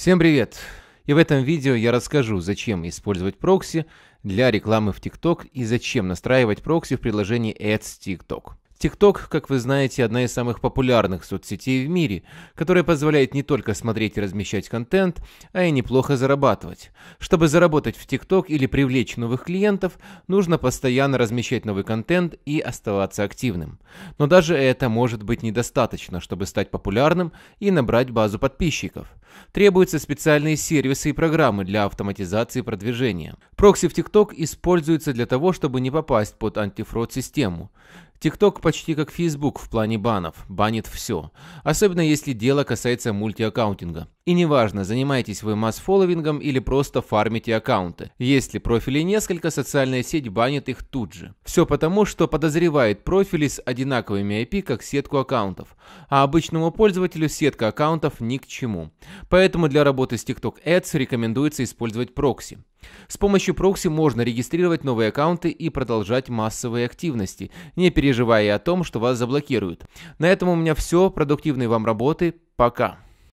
Всем привет! И в этом видео я расскажу, зачем использовать прокси для рекламы в TikTok и зачем настраивать прокси в приложении Ads TikTok. TikTok, как вы знаете, одна из самых популярных соцсетей в мире, которая позволяет не только смотреть и размещать контент, а и неплохо зарабатывать. Чтобы заработать в TikTok или привлечь новых клиентов, нужно постоянно размещать новый контент и оставаться активным. Но даже это может быть недостаточно, чтобы стать популярным и набрать базу подписчиков. Требуются специальные сервисы и программы для автоматизации продвижения. Прокси в TikTok используется для того, чтобы не попасть под антифрод-систему. ТикТок почти как Facebook в плане банов, банит все, особенно если дело касается мультиаккаунтинга. И неважно, занимаетесь вы масс-фолловингом или просто фармите аккаунты. Если профилей несколько, социальная сеть банит их тут же. Все потому, что подозревает профили с одинаковыми IP как сетку аккаунтов, а обычному пользователю сетка аккаунтов ни к чему. Поэтому для работы с TikTok Ads рекомендуется использовать прокси. С помощью прокси можно регистрировать новые аккаунты и продолжать массовые активности, не переживая переживая о том, что вас заблокируют. На этом у меня все. Продуктивной вам работы. Пока.